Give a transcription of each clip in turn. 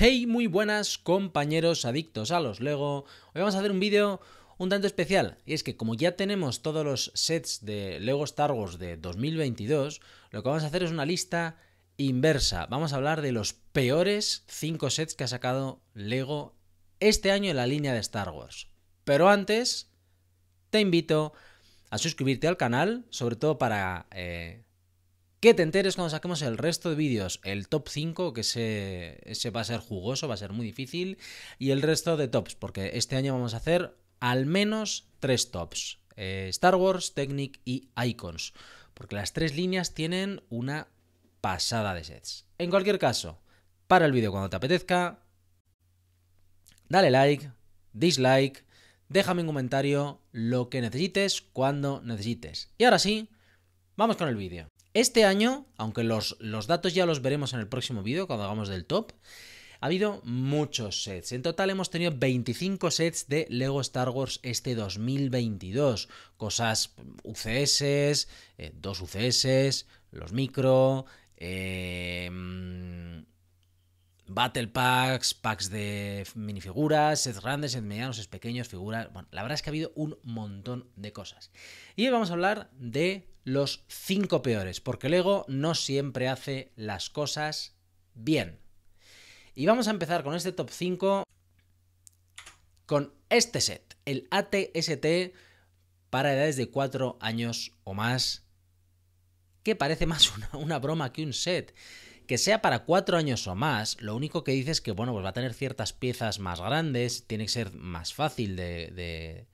Hey, muy buenas compañeros adictos a los LEGO. Hoy vamos a hacer un vídeo un tanto especial. Y es que como ya tenemos todos los sets de LEGO Star Wars de 2022, lo que vamos a hacer es una lista inversa. Vamos a hablar de los peores 5 sets que ha sacado LEGO este año en la línea de Star Wars. Pero antes, te invito a suscribirte al canal, sobre todo para... Eh, que te enteres cuando saquemos el resto de vídeos, el top 5, que ese, va a ser jugoso, va a ser muy difícil, y el resto de tops, porque este año vamos a hacer al menos tres tops. Eh, Star Wars, Technic y Icons, porque las tres líneas tienen una pasada de sets. En cualquier caso, para el vídeo cuando te apetezca, dale like, dislike, déjame un comentario, lo que necesites, cuando necesites. Y ahora sí, vamos con el vídeo. Este año, aunque los, datos ya los veremos en el próximo vídeo cuando hagamos del top, ha habido muchos sets. En total hemos tenido 25 sets de Lego Star Wars este 2022. Cosas UCS, eh, dos UCS, los micro, eh, mm, Battle Packs, packs de minifiguras, sets grandes, sets medianos, sets pequeños, figuras. Bueno, la verdad es que ha habido un montón de cosas. Y hoy vamos a hablar de los cinco peores, porque Lego no siempre hace las cosas bien. Y vamos a empezar con este top 5 con este set, el ATST para edades de 4 años o más, que parece más una, una broma que un set. Que sea para cuatro años o más, lo único que dice es que, bueno, pues va a tener ciertas piezas más grandes, tiene que ser más fácil de,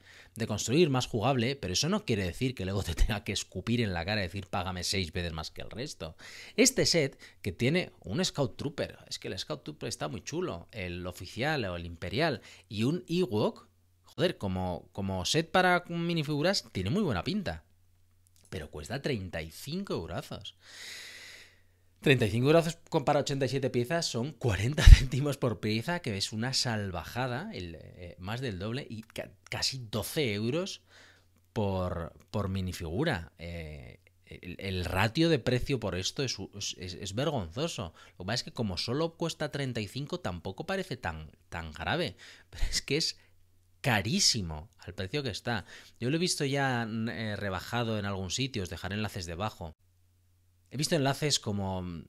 construir, más jugable, pero eso no quiere decir que luego te tenga que escupir en la cara y decir, págame seis veces más que el resto. Este set, que tiene un Scout Trooper, es que el Scout Trooper está muy chulo, el oficial o el imperial, y un Ewok, joder, como, como set para minifiguras, tiene muy buena pinta pero cuesta 35 euros. 35 euros para 87 piezas son 40 céntimos por pieza, que es una salvajada, eh, más del doble, y casi 12 euros por, por minifigura. Eh, el, ratio de precio por esto es, vergonzoso. Lo que pasa es que como solo cuesta 35 tampoco parece tan, tan grave, pero es que es carísimo al precio que está. Yo lo he visto ya mm, eh, rebajado en algún sitio, os dejaré enlaces debajo. He visto enlaces como, mm,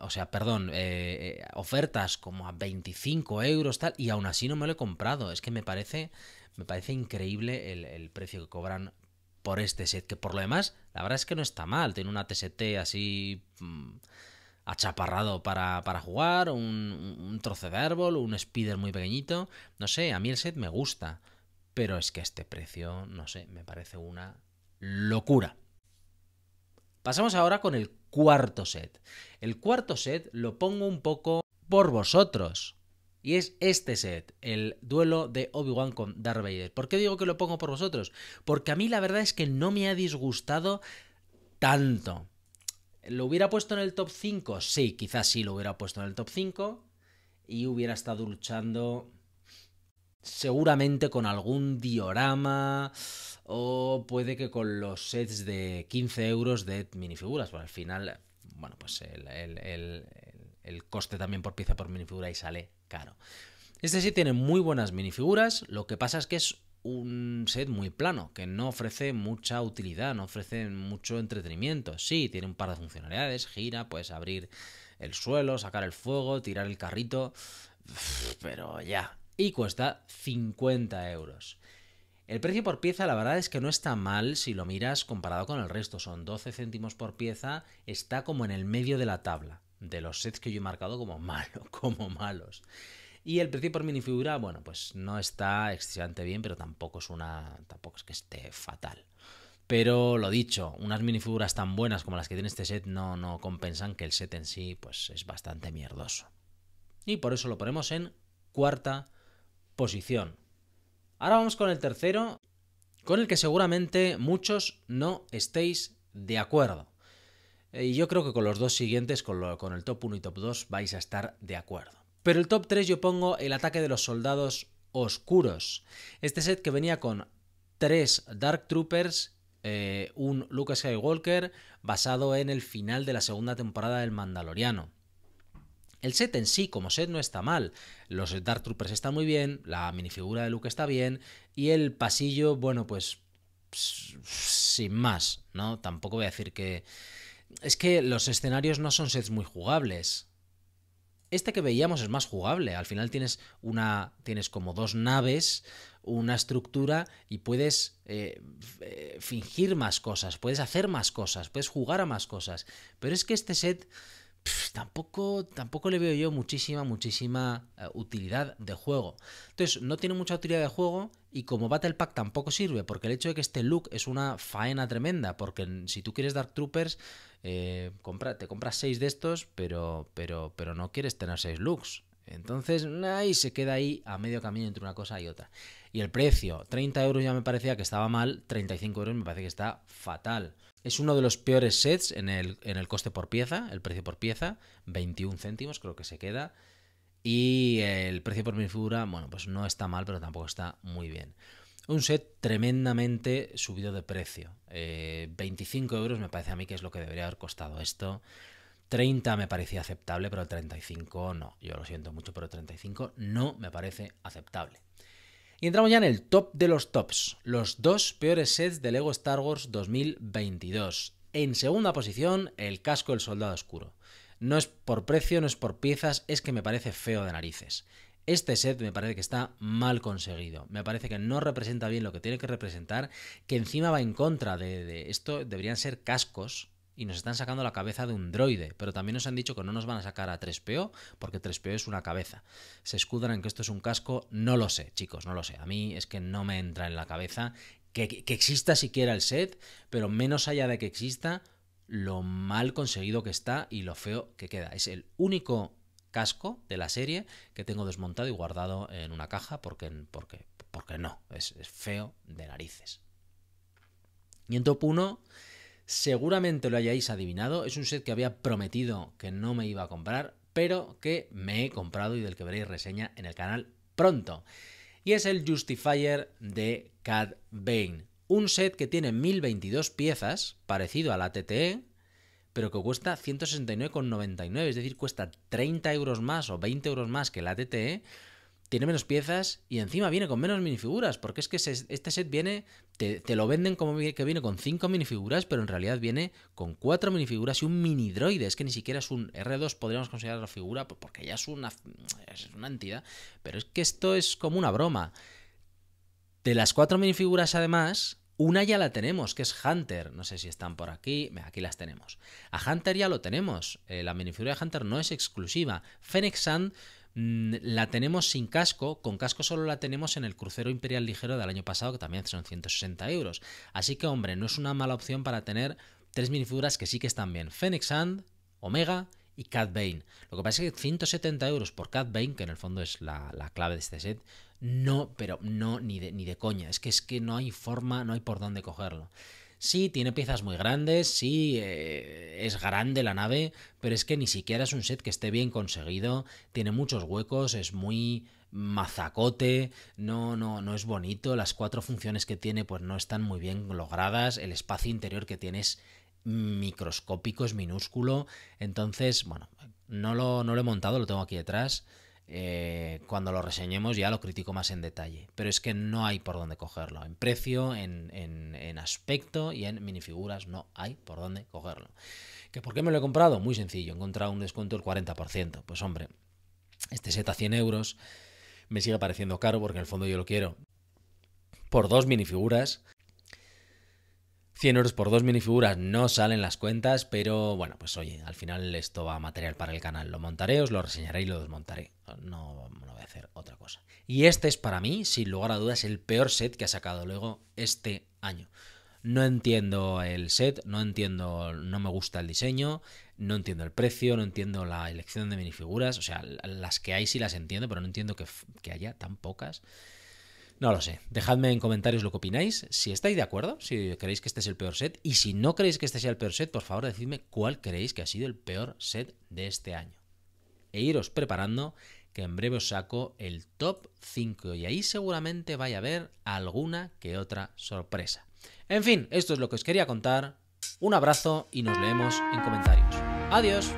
o sea, perdón, eh, eh, ofertas como a 25 euros tal, y aún así no me lo he comprado. Es que me parece, me parece increíble el, precio que cobran por este set, que por lo demás, la verdad es que no está mal. Tiene una TST así mm, achaparrado para, jugar, un, trozo de árbol, un speeder muy pequeñito. No sé, a mí el set me gusta, pero es que este precio, no sé, me parece una locura. Pasamos ahora con el cuarto set. El cuarto set lo pongo un poco por vosotros. Y es este set, el duelo de Obi-Wan con Darth Vader. ¿Por qué digo que lo pongo por vosotros? Porque a mí la verdad es que no me ha disgustado tanto. ¿Lo hubiera puesto en el top 5? Sí, quizás sí lo hubiera puesto en el top 5. Y hubiera estado luchando seguramente con algún diorama o puede que con los sets de 15 euros de minifiguras. porque al final, bueno, pues el, el, coste también por pieza por minifigura y sale caro. Este sí tiene muy buenas minifiguras, lo que pasa es que es un set muy plano, que no ofrece mucha utilidad, no ofrece mucho entretenimiento. Sí, tiene un par de funcionalidades, gira, puedes abrir el suelo, sacar el fuego, tirar el carrito, pero ya, y cuesta 50 euros. El precio por pieza la verdad es que no está mal si lo miras comparado con el resto, son 12 céntimos por pieza, está como en el medio de la tabla, de los sets que yo he marcado como malo, como malos. Y el precio por minifigura, bueno, pues no está excesivamente bien, pero tampoco es una tampoco es que esté fatal. Pero lo dicho, unas minifiguras tan buenas como las que tiene este set no, no compensan que el set en sí pues es bastante mierdoso. Y por eso lo ponemos en cuarta posición. Ahora vamos con el tercero, con el que seguramente muchos no estéis de acuerdo. Eh, y yo creo que con los dos siguientes, con, el top 1 y top 2, vais a estar de acuerdo. Pero el top 3 yo pongo el ataque de los soldados oscuros. Este set que venía con 3 Dark Troopers, eh, un un Lucas Skywalker, basado en el final de la segunda temporada del Mandaloriano. El set en sí, como set, no está mal. Los Dark Troopers están muy bien, la minifigura de Luke está bien, y el pasillo, bueno, pues. sin más, ¿no? Tampoco voy a decir que. Es que los escenarios no son sets muy jugables. Este que veíamos es más jugable. Al final tienes una. tienes como dos naves, una estructura y puedes eh, eh, fingir más cosas, puedes hacer más cosas, puedes jugar a más cosas. Pero es que este set tampoco, tampoco le veo yo muchísima, muchísima eh, utilidad de juego. Entonces, no tiene mucha utilidad de juego y como Battle Pack tampoco sirve, porque el hecho de que este look es una faena tremenda, porque si tú quieres Dark Troopers, eh, compra, te compras 6 de estos, pero, pero, pero no quieres tener 6 looks. Entonces, ahí se queda ahí a medio camino entre una cosa y otra. Y el precio, 30 euros ya me parecía que estaba mal, 35 euros me parece que está fatal. Es uno de los peores sets en el, en el coste por pieza, el precio por pieza, 21 céntimos creo que se queda. Y el precio por mi figura, bueno, pues no está mal, pero tampoco está muy bien. Un set tremendamente subido de precio. 25 eh, euros me parece a mí que es lo que debería haber costado esto. 30 me parecía aceptable, pero el 35 no. Yo lo siento mucho, pero 35 no me parece aceptable. Y entramos ya en el top de los tops, los dos peores sets de Lego Star Wars 2022. En segunda posición, el casco del soldado oscuro. No es por precio, no es por piezas, es que me parece feo de narices. Este set me parece que está mal conseguido, me parece que no representa bien lo que tiene que representar, que encima va en contra de, de esto, deberían ser cascos y nos están sacando la cabeza de un droide, pero también nos han dicho que no nos van a sacar a 3PO porque 3PO es una cabeza. Se escudan en que esto es un casco, no lo sé, chicos, no lo sé. A mí es que no me entra en la cabeza que, exista siquiera el set, pero menos allá de que exista, lo mal conseguido que está y lo feo que queda. Es el único casco de la serie que tengo desmontado y guardado en una caja porque, no, es, es feo de narices. Y en top 1 Seguramente lo hayáis adivinado, es un set que había prometido que no me iba a comprar, pero que me he comprado y del que veréis reseña en el canal pronto. Y es el Justifier de Cad Bane. Un set que tiene 1022 piezas, parecido al la TTE, pero que cuesta 169,99, es decir, cuesta 30 euros más o 20 euros más que la TTE tiene menos piezas y encima viene con menos minifiguras, porque es que este set viene, te, lo venden como que viene con 5 minifiguras, pero en realidad viene con 4 minifiguras y un mini droide, es que ni siquiera es un R2, podríamos considerar la figura, porque ya es una, es una entidad, pero es que esto es como una broma. De las 4 minifiguras además, una ya la tenemos, que es Hunter. No sé si están por aquí. Aquí las tenemos. A Hunter ya lo tenemos. Eh, la minifigura de Hunter no es exclusiva. Fennec Sand Mm, la tenemos sin casco, con casco solo la tenemos en el crucero imperial ligero del año pasado, que también son 160 euros. Así que, hombre, no es una mala opción para tener tres minifiguras que sí que están bien: Phoenix Hand, Omega y Cat Bane. Lo que pasa es que 170 euros por Cat Bane, que en el fondo es la, clave de este set, no, pero no, ni de, ni de coña. Es que es que no hay forma, no hay por dónde cogerlo. Sí, tiene piezas muy grandes, sí, eh, es grande la nave, pero es que ni siquiera es un set que esté bien conseguido, tiene muchos huecos, es muy mazacote, no, no, no es bonito, las cuatro funciones que tiene pues no están muy bien logradas, el espacio interior que tiene es microscópico, es minúsculo, entonces, bueno, no lo, no lo he montado, lo tengo aquí detrás. Eh, cuando lo reseñemos ya lo critico más en detalle. Pero es que no hay por dónde cogerlo. En precio, en, aspecto y en minifiguras no hay por dónde cogerlo. ¿Que ¿Por qué me lo he comprado? Muy sencillo, he encontrado un descuento del 40%. Pues hombre, este set a 100 euros me sigue pareciendo caro porque en el fondo yo lo quiero por dos minifiguras 100 euros por dos minifiguras no salen las cuentas, pero bueno, pues oye, al final esto va a material para el canal. Lo montaré, os lo reseñaré y lo desmontaré. No, voy a hacer otra cosa. Y este es para mí, sin lugar a dudas, el peor set que ha sacado luego este año. No entiendo el set, no entiendo, no me gusta el diseño, no entiendo el precio, no entiendo la elección de minifiguras, o sea, las que hay sí las entiendo, pero no entiendo que, que haya tan pocas. No lo sé. Dejadme en comentarios lo que opináis. Si estáis de acuerdo, si creéis que este es el peor set. Y si no creéis que este sea el peor set, por favor decidme cuál creéis que ha sido el peor set de este año. E iros preparando que en breve os saco el top 5 y ahí seguramente vaya a haber alguna que otra sorpresa. En fin, esto es lo que os quería contar. Un abrazo y nos leemos en comentarios. Adiós.